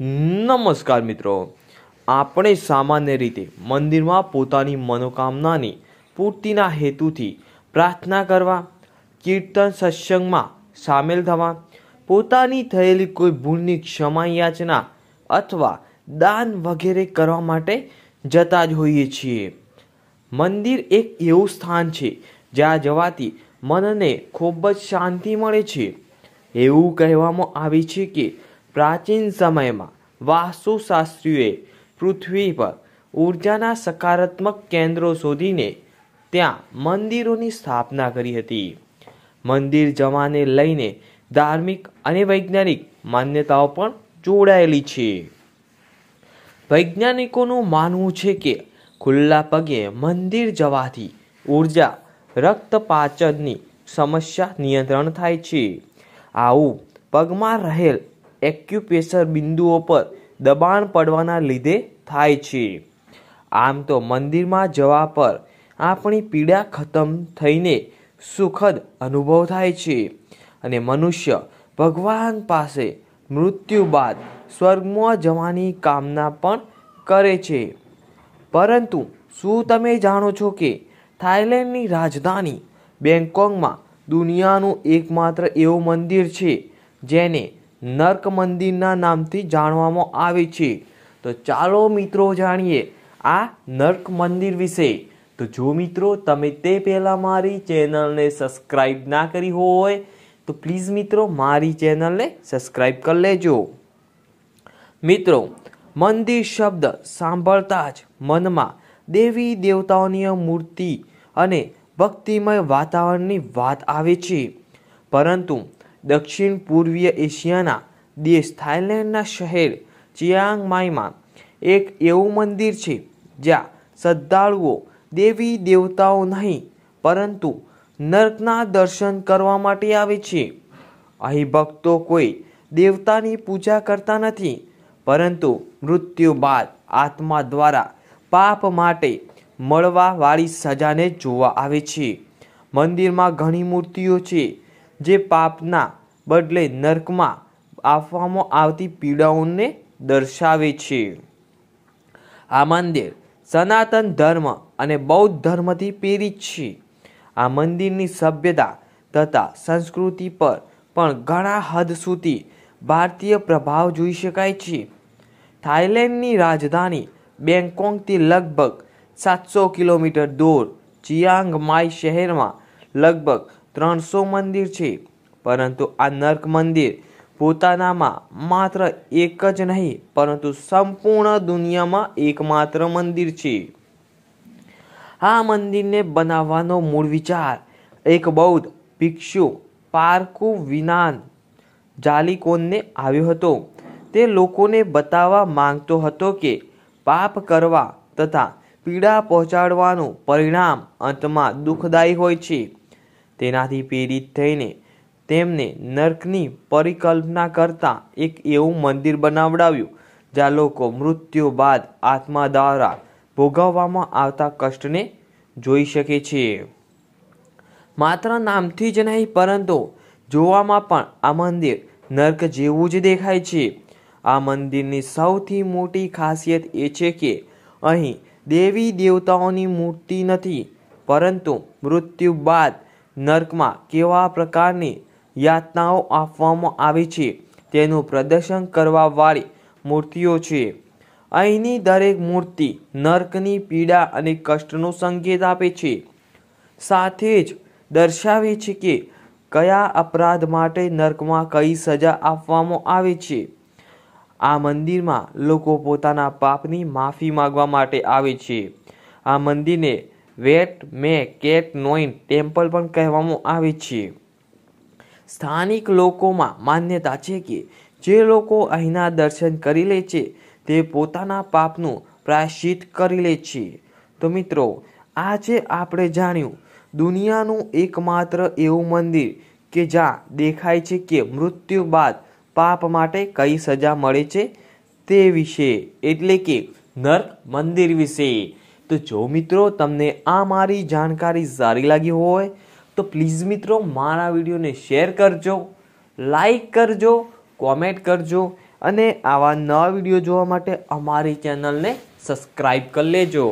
નમસ્કાર મિત્રો આપણે સામાન્ય રીતે મંદિરમાં પોતાની મનોકામનાની પૂર્તિના હેતુથી પ્રાર્થના કરવા કીર્તન સત્સંગમાં સામેલ થવા પોતાની થયેલી કોઈ ભૂલની ક્ષમા યાચના અથવા દાન વગેરે કરવા માટે જતા જ હોઈએ છીએ મંદિર એક એવું સ્થાન છે જ્યાં જવાથી મનને ખૂબ જ શાંતિ મળે છે એવું કહેવામાં આવે છે કે પ્રાચીન સમયમાં વાસ્તુશાસ્ત્રીઓએ પૃથ્વી પર ઉર્જાના સકારાત્મક કેન્દ્રો શોધીને ત્યાં મંદિરોની સ્થાપના કરી હતી મંદિર જવાને લઈને ધાર્મિક અને વૈજ્ઞાનિક માન્યતાઓ પણ જોડાયેલી છે વૈજ્ઞાનિકોનું માનવું છે કે ખુલ્લા પગે મંદિર જવાથી ઉર્જા રક્તપાચનની સમસ્યા નિયંત્રણ થાય છે આવું પગમાં રહેલ એક્યુપ્રેશર બિંદુઓ પર દબાણ પડવાના લીધે થાય છે આમ તો મંદિરમાં જવા પર આપણી પીડા ખતમ થઈને સુખદ અનુભવ થાય છે અને મનુષ્ય ભગવાન પાસે મૃત્યુ બાદ સ્વર્ગમાં જવાની કામના પણ કરે છે પરંતુ શું તમે જાણો છો કે થાઈલેન્ડની રાજધાની બેંગકોંગમાં દુનિયાનું એકમાત્ર એવું મંદિર છે જેને નર્ક મંદિરના નામથી જાણવામાં આવે છે તો ચાલો મિત્રો જાણીએ આ નર્ક મંદિર વિશે તો જો મિત્રો તમે તે પહેલાં મારી ચેનલને સબસ્ક્રાઈબ ના કરી હોય તો પ્લીઝ મિત્રો મારી ચેનલને સબસ્ક્રાઈબ કરી લેજો મિત્રો મંદિર શબ્દ સાંભળતા જ મનમાં દેવી દેવતાઓની મૂર્તિ અને ભક્તિમય વાતાવરણની વાત આવે છે પરંતુ દક્ષિણ પૂર્વીય એશિયાના દેશ થાઇલેન્ડના શહેર ચિયાંગમાઈમાં એક એવું મંદિર છે જ્યાં શ્રદ્ધાળુઓ દેવી દેવતાઓ નહીં પરંતુ નર્કના દર્શન કરવા માટે આવે છે અહીં ભક્તો કોઈ દેવતાની પૂજા કરતા નથી પરંતુ મૃત્યુ બાદ આત્મા દ્વારા પાપ માટે મળવાવાળી સજાને જોવા આવે છે મંદિરમાં ઘણી મૂર્તિઓ છે જે પાપના બદલે નર્કમાં આપવામાં આવતી પીડાઓને દર્શાવે છે આ મંદિર સનાતન ધર્મ અને બૌદ્ધ ધર્મથી પ્રેરિત છે આ મંદિરની સભ્યતા તથા સંસ્કૃતિ પર પણ ઘણા હદ સુધી ભારતીય પ્રભાવ જોઈ શકાય છે થાઇલેન્ડની રાજધાની બેંગકોકથી લગભગ સાતસો કિલોમીટર દૂર ચિયાંગ માઈ શહેરમાં લગભગ ત્રણસો મંદિર છે પરંતુ આ નર્ક મંદિર પોતાનામાં માત્ર એક જ નહીં પરંતુ સંપૂર્ણ દુનિયામાં એકમાત્ર મંદિર છે આ મંદિરને બનાવવાનો મૂળ વિચાર એક બૌદ્ધ ભિક્ષુ પારકુ વિનાન જાલિકોનને આવ્યો હતો તે લોકોને બતાવવા માંગતો હતો કે પાપ કરવા તથા પીડા પહોંચાડવાનું પરિણામ અંતમાં દુઃખદાયી હોય છે તેનાથી પ્રેરિત થઈને તેમને નર્કની પરિકલ્પના કરતા એક એવું મંદિર બનાવડાવ્યું જ્યાં લોકો મૃત્યુ બાદ આત્મા દ્વારા ભોગવવામાં આવતા કષ્ટને જોઈ શકે છે માત્ર નામથી જ નહીં પરંતુ જોવામાં પણ આ મંદિર નર્ક જેવું જ દેખાય છે આ મંદિરની સૌથી મોટી ખાસિયત એ છે કે અહીં દેવી દેવતાઓની મૂર્તિ નથી પરંતુ મૃત્યુ બાદ નર્કમાં કેવા પ્રકારની યાતનાઓ આપવામાં આવી છે તેનું પ્રદર્શન કરવાવાળી મૂર્તિઓ છે અહીંની દરેક મૂર્તિ નર્કની પીડા અને કષ્ટનો સંકેત આપે છે સાથે જ દર્શાવે છે કે કયા અપરાધ માટે નર્કમાં કઈ સજા આપવામાં આવે છે આ મંદિરમાં લોકો પોતાના પાપની માફી માગવા માટે આવે છે આ મંદિરને વેટ મે કેટ નોઈન ટેમ્પલ પણ કહેવામાં આવે છે સ્થાનિક લોકોમાં માન્યતા છે કે જે લોકો અહીંના દર્શન કરી લે છે તે પોતાના પાપનું પ્રાયશ્ચિત કરી લે છે તો મિત્રો આજે આપણે જાણ્યું દુનિયાનું એકમાત્ર એવું મંદિર કે જ્યાં દેખાય છે કે મૃત્યુ બાદ પાપ માટે કઈ સજા મળે છે તે વિશે એટલે કે નર્ક મંદિર વિશે તો જો મિત્રો તમને આ મારી જાણકારી સારી લાગી હોય તો પ્લીઝ મિત્રો મારા વિડીયોને શેર કરજો લાઈક કરજો કોમેન્ટ કરજો અને આવા નવા વિડીયો જોવા માટે અમારી ચેનલને સબસ્ક્રાઈબ કરી લેજો